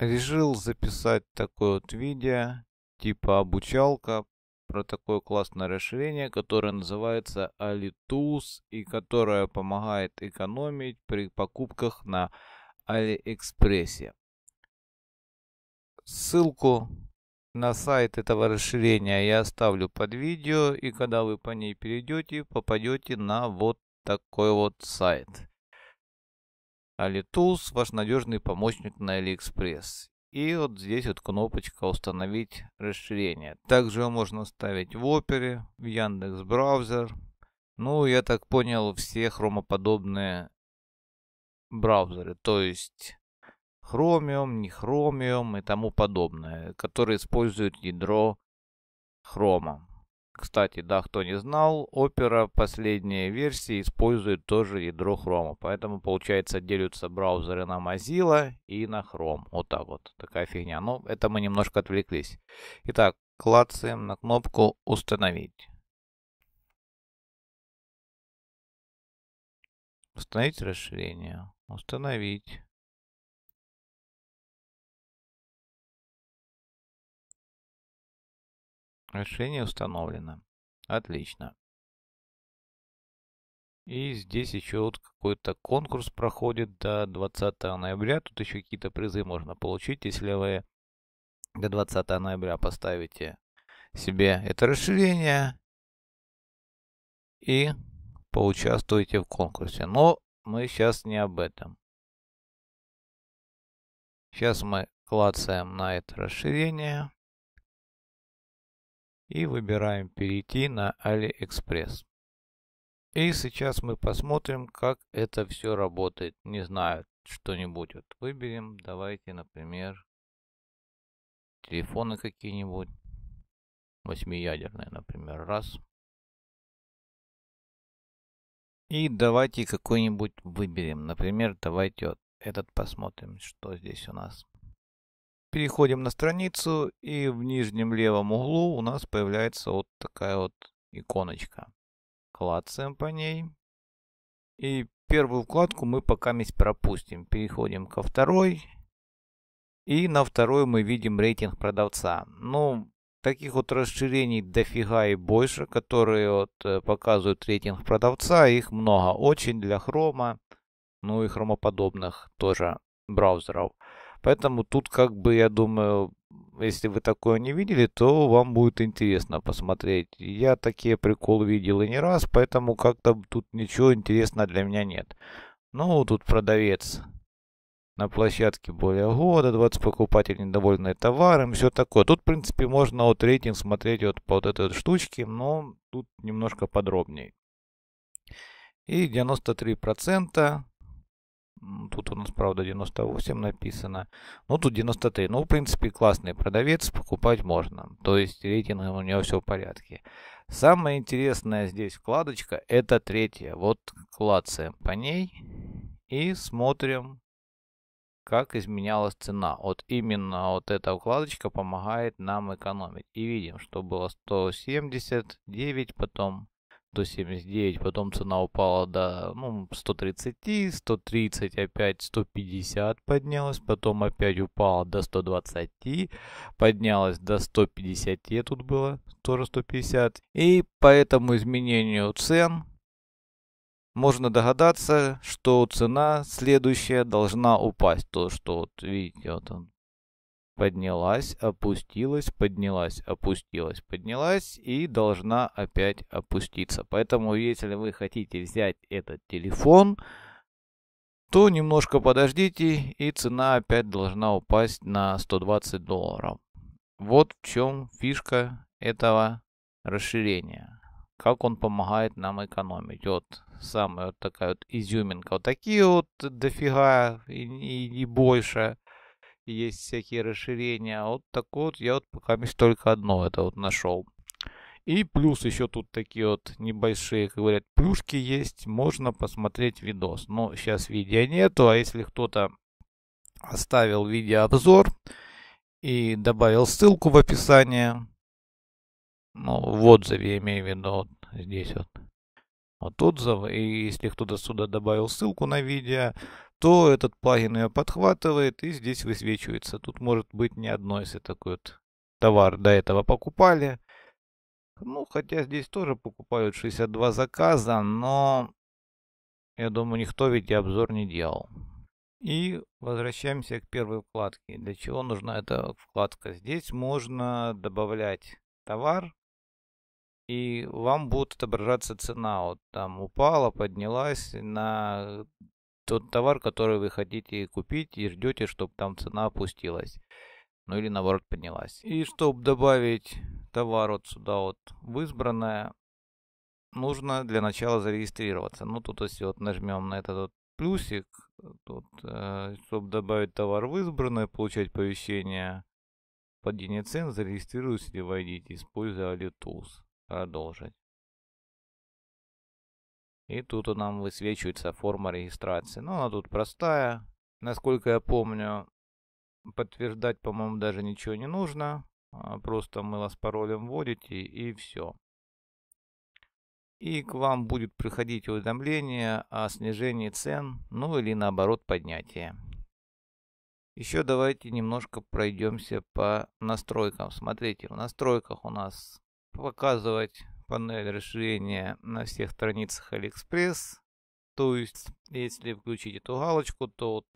решил записать такое вот видео, типа обучалка, про такое классное расширение, которое называется AliTools и которое помогает экономить при покупках на Алиэкспрессе. Ссылку на сайт этого расширения я оставлю под видео и когда вы по ней перейдете, попадете на вот такой вот сайт. AliTools а – ваш надежный помощник на AliExpress. И вот здесь вот кнопочка «Установить расширение». Также его можно ставить в Опере, в Яндекс Браузер. Ну, я так понял, все хромоподобные браузеры, то есть Chromium, не Chromium и тому подобное, которые используют ядро Хрома. Кстати, да, кто не знал, Opera последняя версия использует тоже ядро Chrome. Поэтому, получается, делятся браузеры на Mozilla и на Chrome. Вот так вот. Такая фигня. Но это мы немножко отвлеклись. Итак, клацаем на кнопку «Установить». Установить расширение. Установить. Решение установлено. Отлично. И здесь еще вот какой-то конкурс проходит до 20 ноября. Тут еще какие-то призы можно получить, если вы до 20 ноября поставите себе это расширение и поучаствуете в конкурсе. Но мы сейчас не об этом. Сейчас мы клацаем на это расширение и выбираем перейти на AliExpress. И сейчас мы посмотрим, как это все работает. Не знаю, что-нибудь вот выберем. Давайте, например, телефоны какие-нибудь. Восьмиядерные, например, раз. И давайте какой-нибудь выберем. Например, давайте вот этот посмотрим, что здесь у нас. Переходим на страницу, и в нижнем левом углу у нас появляется вот такая вот иконочка. Клацаем по ней. И первую вкладку мы пока пропустим. Переходим ко второй. И на второй мы видим рейтинг продавца. Ну, таких вот расширений дофига и больше, которые вот э, показывают рейтинг продавца. Их много очень для хрома, ну и хромоподобных тоже браузеров. Поэтому тут как бы, я думаю, если вы такое не видели, то вам будет интересно посмотреть. Я такие приколы видел и не раз, поэтому как-то тут ничего интересного для меня нет. Ну, тут продавец на площадке более года, 20 покупателей недовольны товаром, все такое. Тут, в принципе, можно вот рейтинг смотреть вот по вот этой вот штучке, но тут немножко подробнее. И 93% процента. Тут у нас, правда, 98 написано. Ну, тут 93. Ну, в принципе, классный продавец, покупать можно. То есть, рейтингом у него все в порядке. Самая интересная здесь вкладочка, это третья. Вот клацаем по ней и смотрим, как изменялась цена. Вот именно вот эта вкладочка помогает нам экономить. И видим, что было 179, потом 179, потом цена упала до ну, 130, 130, опять 150 поднялась, потом опять упала до 120, поднялась до 150, тут было тоже 150. И по этому изменению цен можно догадаться, что цена следующая должна упасть. То, что вот видите, вот он поднялась, опустилась, поднялась, опустилась, поднялась и должна опять опуститься. Поэтому, если вы хотите взять этот телефон, то немножко подождите, и цена опять должна упасть на 120 долларов. Вот в чем фишка этого расширения. Как он помогает нам экономить. Вот самая вот такая вот изюминка. Вот такие вот дофига и, и, и больше есть всякие расширения. А вот такое вот я вот пока только одно это вот нашел. И плюс еще тут такие вот небольшие, как говорят, плюшки есть, можно посмотреть видос. Но сейчас видео нету, а если кто-то оставил видеообзор и добавил ссылку в описание, ну, в отзыве имею в виду, вот здесь вот, вот отзыв, и если кто-то сюда добавил ссылку на видео, то этот плагин ее подхватывает и здесь высвечивается. Тут может быть не одно, если такой вот товар до этого покупали. Ну, хотя здесь тоже покупают 62 заказа, но я думаю, никто ведь и обзор не делал. И возвращаемся к первой вкладке. Для чего нужна эта вкладка? Здесь можно добавлять товар, и вам будет отображаться цена. Вот там упала, поднялась на тот товар, который вы хотите купить и ждете, чтобы там цена опустилась. Ну или наоборот поднялась. И чтобы добавить товар вот сюда вот в избранное, нужно для начала зарегистрироваться. Ну тут если вот нажмем на этот вот плюсик, тут, э, чтобы добавить товар в избранное, получать повещение падение цен, зарегистрируйтесь или войдите, используя AliTools. Продолжить. И тут нам высвечивается форма регистрации. Но ну, она тут простая. Насколько я помню, подтверждать, по-моему, даже ничего не нужно. А, просто мыло с паролем вводите и все. И к вам будет приходить уведомление о снижении цен, ну или наоборот поднятие. Еще давайте немножко пройдемся по настройкам. Смотрите, в настройках у нас показывать панель расширения на всех страницах Алиэкспресс. То есть, если включить эту галочку, то вот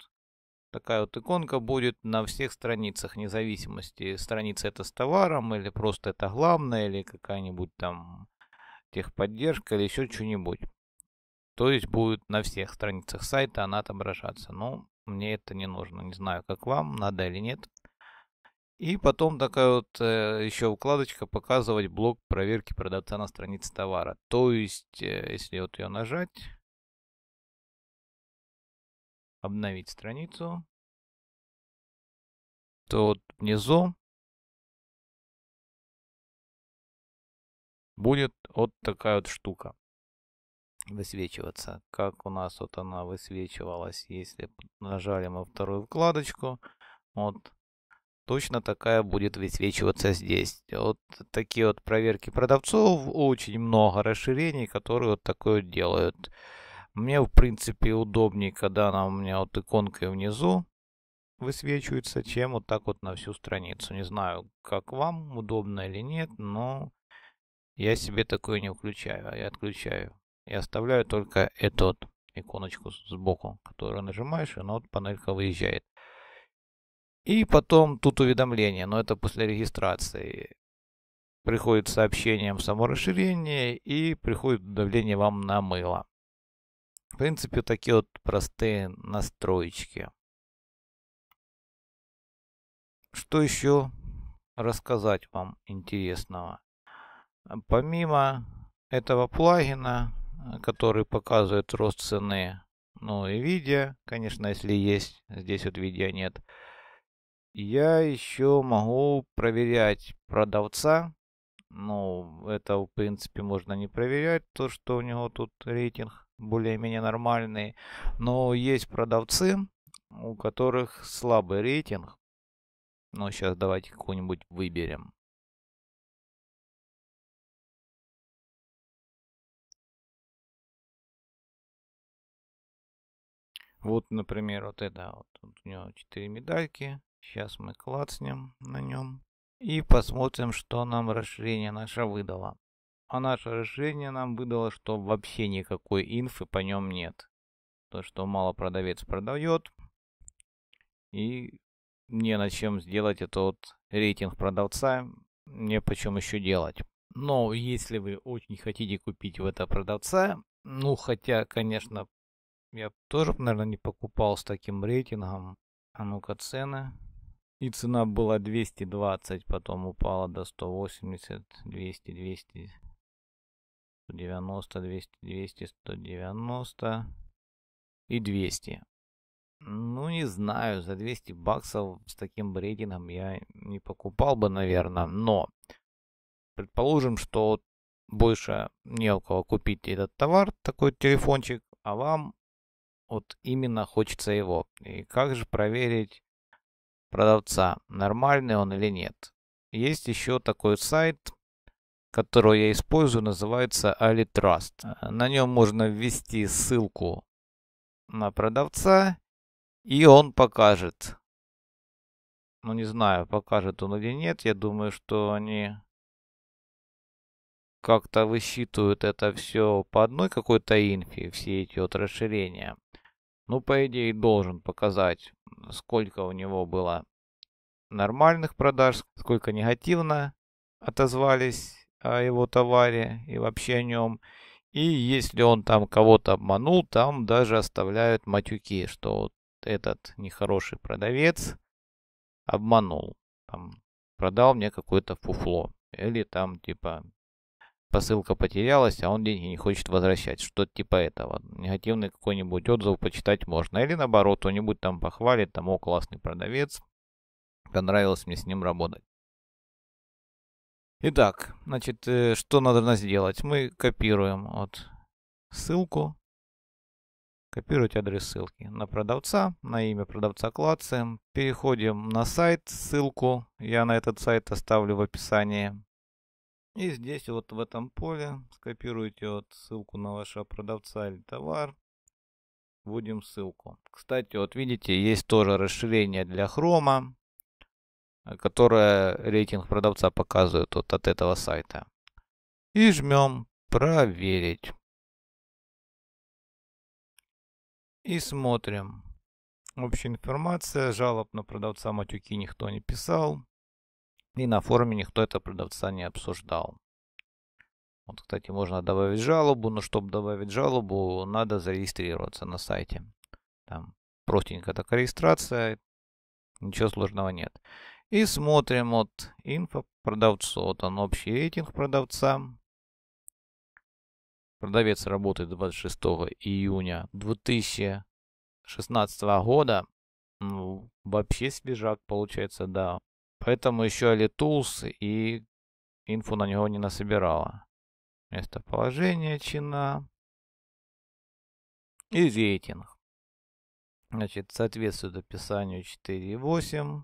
такая вот иконка будет на всех страницах, вне зависимости, страница это с товаром, или просто это главное, или какая-нибудь там техподдержка, или еще что-нибудь. То есть будет на всех страницах сайта она отображаться. Но ну, мне это не нужно. Не знаю, как вам, надо или нет. И потом такая вот э, еще вкладочка «Показывать блок проверки продавца на странице товара». То есть, э, если вот ее нажать, обновить страницу, то вот внизу будет вот такая вот штука высвечиваться. Как у нас вот она высвечивалась, если нажали мы вторую вкладочку, вот точно такая будет высвечиваться здесь. Вот такие вот проверки продавцов, очень много расширений, которые вот такое вот делают. Мне, в принципе, удобнее, когда она у меня вот иконкой внизу высвечивается, чем вот так вот на всю страницу. Не знаю, как вам, удобно или нет, но я себе такое не включаю, а я отключаю. И оставляю только эту вот иконочку сбоку, которую нажимаешь, и она вот панелька выезжает. И потом тут уведомление, но это после регистрации. Приходит сообщением само расширение и приходит давление вам на мыло. В принципе, такие вот простые настроечки. Что еще рассказать вам интересного? Помимо этого плагина, который показывает рост цены, ну и видео, конечно, если есть, здесь вот видео нет, я еще могу проверять продавца. Ну, это, в принципе, можно не проверять, то, что у него тут рейтинг более-менее нормальный. Но есть продавцы, у которых слабый рейтинг. Ну, сейчас давайте какой-нибудь выберем. Вот, например, вот это. Вот. Тут у него 4 медальки. Сейчас мы клацнем на нем и посмотрим, что нам расширение наше выдало. А наше расширение нам выдало, что вообще никакой инфы по нем нет. То, что мало продавец продает, и не на чем сделать этот рейтинг продавца, не по чем еще делать. Но если вы очень хотите купить в это продавца, ну хотя, конечно, я тоже, наверное, не покупал с таким рейтингом. А ну-ка цены. И цена была 220, потом упала до 180, 200, 200, 190, 200, 200, 190 и 200. Ну, не знаю, за 200 баксов с таким рейтингом я не покупал бы, наверное, но предположим, что больше не у кого купить этот товар, такой телефончик, а вам вот именно хочется его. И как же проверить, продавца, нормальный он или нет. Есть еще такой сайт, который я использую, называется AliTrust. На нем можно ввести ссылку на продавца, и он покажет. Ну, не знаю, покажет он или нет. Я думаю, что они как-то высчитывают это все по одной какой-то инфе, все эти вот расширения ну, по идее, должен показать, сколько у него было нормальных продаж, сколько негативно отозвались о его товаре и вообще о нем. И если он там кого-то обманул, там даже оставляют матюки, что вот этот нехороший продавец обманул, там, продал мне какое-то фуфло. Или там типа посылка потерялась, а он деньги не хочет возвращать. Что-то типа этого. Негативный какой-нибудь отзыв почитать можно. Или наоборот, кто-нибудь там похвалит, там, о, классный продавец, понравилось мне с ним работать. Итак, значит, э, что надо сделать? Мы копируем вот ссылку, копировать адрес ссылки на продавца, на имя продавца клацаем, переходим на сайт, ссылку я на этот сайт оставлю в описании, и здесь вот в этом поле скопируйте вот ссылку на вашего продавца или товар. Вводим ссылку. Кстати, вот видите, есть тоже расширение для хрома, э, которое рейтинг продавца показывает вот от этого сайта. И жмем проверить. И смотрим. Общая информация, жалоб на продавца матюки никто не писал. И на форуме никто это продавца не обсуждал. Вот, кстати, можно добавить жалобу, но чтобы добавить жалобу, надо зарегистрироваться на сайте. Там простенькая такая регистрация, ничего сложного нет. И смотрим вот, инфо продавцу, вот он общий рейтинг продавца. Продавец работает 26 июня 2016 года. Ну, вообще свежак получается, да. Поэтому еще AliTools и инфу на него не насобирала. Местоположение чина и рейтинг. Значит, соответствует описанию 4.8.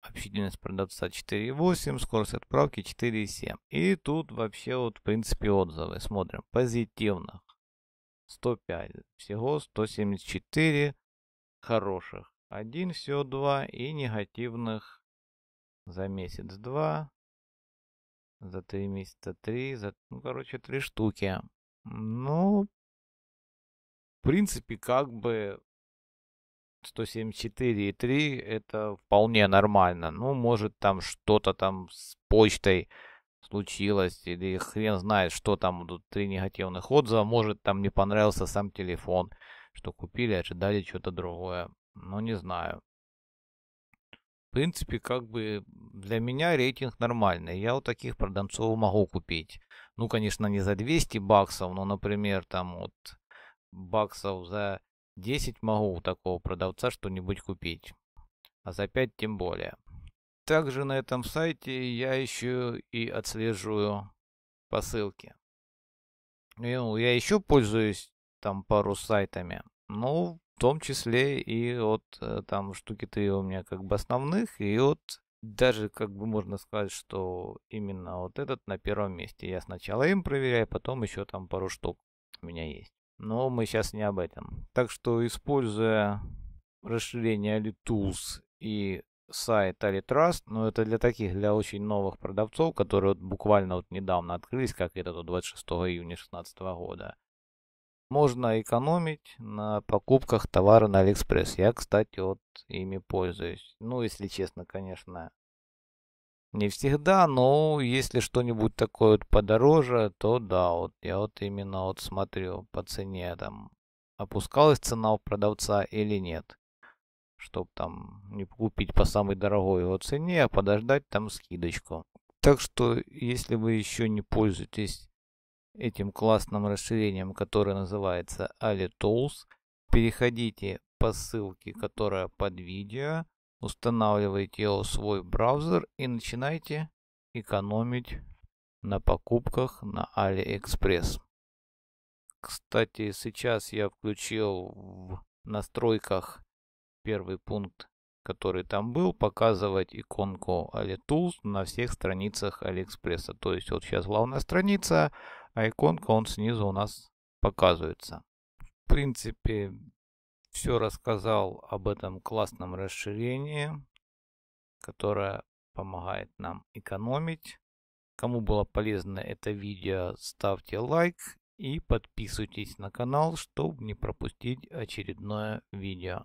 Общительность продавца 4.8, скорость отправки 4.7. И тут вообще вот в принципе отзывы. Смотрим. Позитивных 105. Всего 174 хороших. Один СО2 и негативных за месяц два, за три месяца три, за, ну, короче, три штуки. Ну, в принципе, как бы 174 и 3 это вполне нормально. Ну, может, там что-то там с почтой случилось, или хрен знает, что там, тут три негативных отзыва, может, там не понравился сам телефон, что купили, а ожидали что-то другое. Ну, не знаю. В принципе, как бы для меня рейтинг нормальный. Я у вот таких продавцов могу купить. Ну, конечно, не за 200 баксов, но, например, там вот баксов за 10 могу у такого продавца что-нибудь купить. А за 5 тем более. Также на этом сайте я еще и отслеживаю посылки. Ну, я еще пользуюсь там пару сайтами. Ну, в том числе и от э, там штуки три у меня как бы основных, и от даже как бы можно сказать, что именно вот этот на первом месте. Я сначала им проверяю, потом еще там пару штук у меня есть. Но мы сейчас не об этом. Так что, используя расширение AliTools и сайт AliTrust, но ну, это для таких, для очень новых продавцов, которые вот буквально вот недавно открылись, как это до 26 июня 2016 года можно экономить на покупках товара на Алиэкспресс. Я, кстати, вот ими пользуюсь. Ну, если честно, конечно, не всегда, но если что-нибудь такое вот подороже, то да, вот я вот именно вот смотрю по цене там, опускалась цена у продавца или нет. чтобы там не купить по самой дорогой его цене, а подождать там скидочку. Так что, если вы еще не пользуетесь этим классным расширением, которое называется AliTools, переходите по ссылке, которая под видео, устанавливайте его в свой браузер и начинайте экономить на покупках на AliExpress. Кстати, сейчас я включил в настройках первый пункт, который там был, показывать иконку AliTools на всех страницах AliExpress. То есть вот сейчас главная страница, а иконка он снизу у нас показывается. В принципе, все рассказал об этом классном расширении, которое помогает нам экономить. Кому было полезно это видео, ставьте лайк и подписывайтесь на канал, чтобы не пропустить очередное видео.